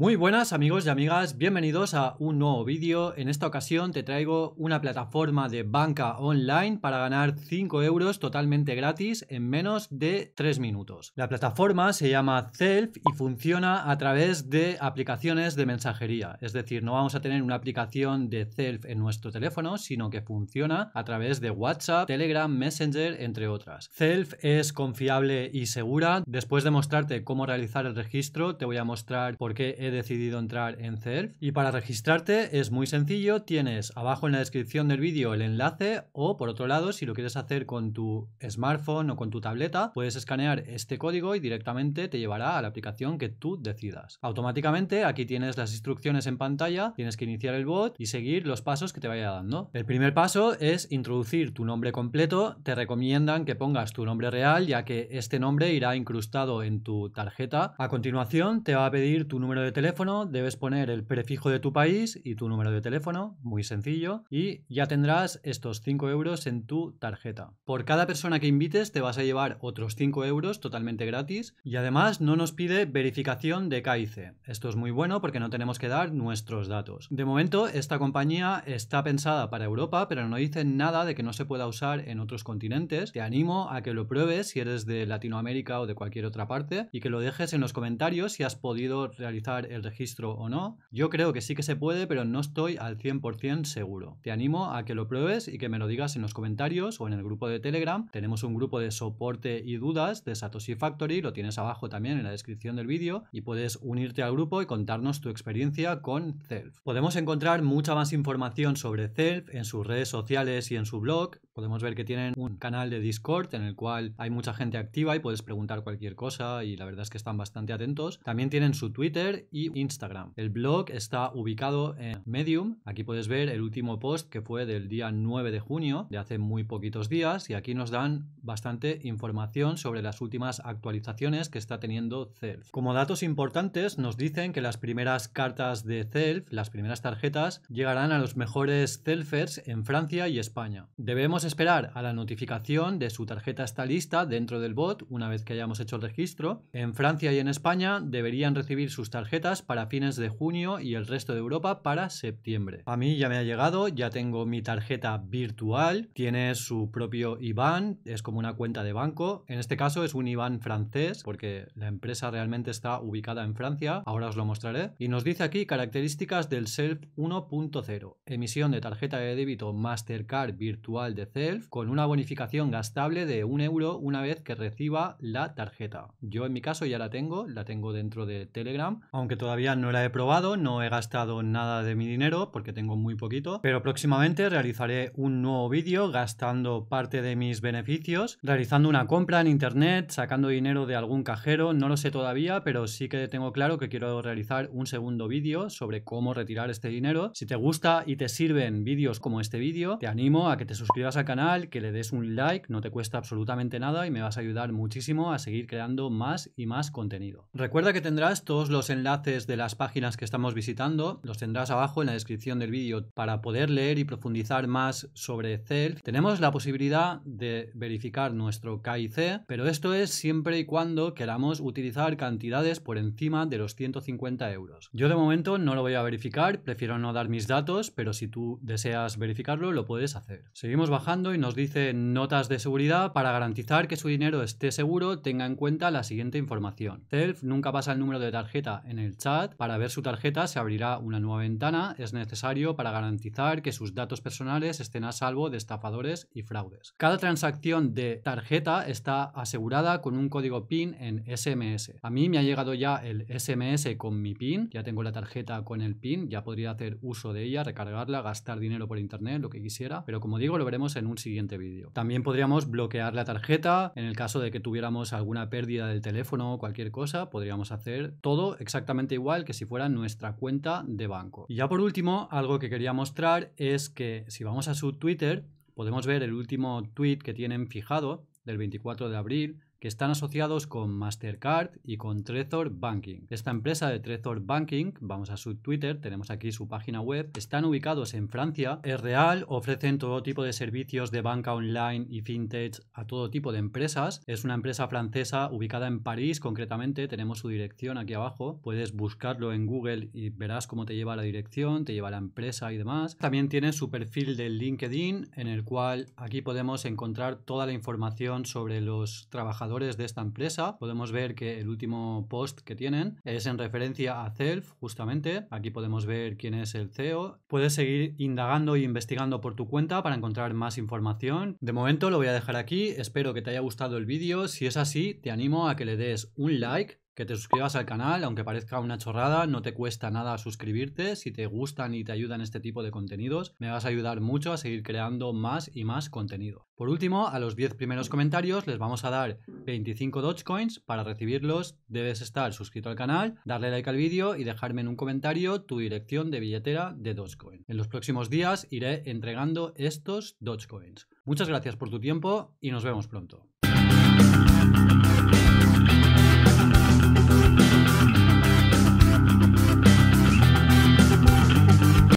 Muy buenas amigos y amigas, bienvenidos a un nuevo vídeo. En esta ocasión te traigo una plataforma de banca online para ganar 5 euros totalmente gratis en menos de 3 minutos. La plataforma se llama Self y funciona a través de aplicaciones de mensajería. Es decir, no vamos a tener una aplicación de Self en nuestro teléfono, sino que funciona a través de WhatsApp, Telegram, Messenger, entre otras. Self es confiable y segura. Después de mostrarte cómo realizar el registro, te voy a mostrar por qué he decidido entrar en CERF. Y para registrarte es muy sencillo, tienes abajo en la descripción del vídeo el enlace o por otro lado, si lo quieres hacer con tu smartphone o con tu tableta, puedes escanear este código y directamente te llevará a la aplicación que tú decidas. Automáticamente aquí tienes las instrucciones en pantalla, tienes que iniciar el bot y seguir los pasos que te vaya dando. El primer paso es introducir tu nombre completo, te recomiendan que pongas tu nombre real ya que este nombre irá incrustado en tu tarjeta. A continuación te va a pedir tu número de teléfono debes poner el prefijo de tu país y tu número de teléfono, muy sencillo, y ya tendrás estos 5 euros en tu tarjeta. Por cada persona que invites te vas a llevar otros 5 euros totalmente gratis y además no nos pide verificación de CAICE. Esto es muy bueno porque no tenemos que dar nuestros datos. De momento esta compañía está pensada para Europa, pero no dice nada de que no se pueda usar en otros continentes. Te animo a que lo pruebes si eres de Latinoamérica o de cualquier otra parte y que lo dejes en los comentarios si has podido realizar el registro o no. Yo creo que sí que se puede, pero no estoy al 100% seguro. Te animo a que lo pruebes y que me lo digas en los comentarios o en el grupo de Telegram. Tenemos un grupo de soporte y dudas de Satoshi Factory, lo tienes abajo también en la descripción del vídeo y puedes unirte al grupo y contarnos tu experiencia con CELF. Podemos encontrar mucha más información sobre CELF en sus redes sociales y en su blog, Podemos ver que tienen un canal de Discord en el cual hay mucha gente activa y puedes preguntar cualquier cosa y la verdad es que están bastante atentos. También tienen su Twitter y Instagram. El blog está ubicado en Medium. Aquí puedes ver el último post que fue del día 9 de junio, de hace muy poquitos días, y aquí nos dan bastante información sobre las últimas actualizaciones que está teniendo Celf Como datos importantes, nos dicen que las primeras cartas de Celf las primeras tarjetas, llegarán a los mejores Celfers en Francia y España. Debemos esperar a la notificación de su tarjeta está lista dentro del bot una vez que hayamos hecho el registro. En Francia y en España deberían recibir sus tarjetas para fines de junio y el resto de Europa para septiembre. A mí ya me ha llegado, ya tengo mi tarjeta virtual, tiene su propio IBAN, es como una cuenta de banco. En este caso es un IBAN francés porque la empresa realmente está ubicada en Francia, ahora os lo mostraré. Y nos dice aquí características del SELF 1.0, emisión de tarjeta de débito Mastercard virtual de con una bonificación gastable de un euro una vez que reciba la tarjeta. Yo en mi caso ya la tengo, la tengo dentro de Telegram, aunque todavía no la he probado, no he gastado nada de mi dinero porque tengo muy poquito, pero próximamente realizaré un nuevo vídeo gastando parte de mis beneficios, realizando una compra en internet, sacando dinero de algún cajero, no lo sé todavía, pero sí que tengo claro que quiero realizar un segundo vídeo sobre cómo retirar este dinero. Si te gusta y te sirven vídeos como este vídeo, te animo a que te suscribas canal, que le des un like, no te cuesta absolutamente nada y me vas a ayudar muchísimo a seguir creando más y más contenido. Recuerda que tendrás todos los enlaces de las páginas que estamos visitando, los tendrás abajo en la descripción del vídeo para poder leer y profundizar más sobre cel Tenemos la posibilidad de verificar nuestro C, pero esto es siempre y cuando queramos utilizar cantidades por encima de los 150 euros. Yo de momento no lo voy a verificar, prefiero no dar mis datos, pero si tú deseas verificarlo lo puedes hacer. Seguimos bajando y nos dice notas de seguridad para garantizar que su dinero esté seguro, tenga en cuenta la siguiente información. Self nunca pasa el número de tarjeta en el chat. Para ver su tarjeta se abrirá una nueva ventana. Es necesario para garantizar que sus datos personales estén a salvo de estafadores y fraudes. Cada transacción de tarjeta está asegurada con un código PIN en SMS. A mí me ha llegado ya el SMS con mi PIN. Ya tengo la tarjeta con el PIN. Ya podría hacer uso de ella, recargarla, gastar dinero por internet, lo que quisiera. Pero como digo, lo veremos en un siguiente vídeo. También podríamos bloquear la tarjeta en el caso de que tuviéramos alguna pérdida del teléfono o cualquier cosa, podríamos hacer todo exactamente igual que si fuera nuestra cuenta de banco. Y ya por último, algo que quería mostrar es que si vamos a su Twitter, podemos ver el último tweet que tienen fijado del 24 de abril que están asociados con Mastercard y con Trezor Banking. Esta empresa de Trezor Banking, vamos a su Twitter, tenemos aquí su página web, están ubicados en Francia, es real, ofrecen todo tipo de servicios de banca online y fintech a todo tipo de empresas. Es una empresa francesa ubicada en París concretamente, tenemos su dirección aquí abajo, puedes buscarlo en Google y verás cómo te lleva la dirección, te lleva la empresa y demás. También tiene su perfil de LinkedIn en el cual aquí podemos encontrar toda la información sobre los trabajadores de esta empresa. Podemos ver que el último post que tienen es en referencia a Self, justamente. Aquí podemos ver quién es el CEO. Puedes seguir indagando e investigando por tu cuenta para encontrar más información. De momento lo voy a dejar aquí. Espero que te haya gustado el vídeo. Si es así, te animo a que le des un like que te suscribas al canal, aunque parezca una chorrada, no te cuesta nada suscribirte. Si te gustan y te ayudan este tipo de contenidos, me vas a ayudar mucho a seguir creando más y más contenido. Por último, a los 10 primeros comentarios les vamos a dar 25 Dogecoins. Para recibirlos debes estar suscrito al canal, darle like al vídeo y dejarme en un comentario tu dirección de billetera de Dogecoin. En los próximos días iré entregando estos Dogecoins. Muchas gracias por tu tiempo y nos vemos pronto.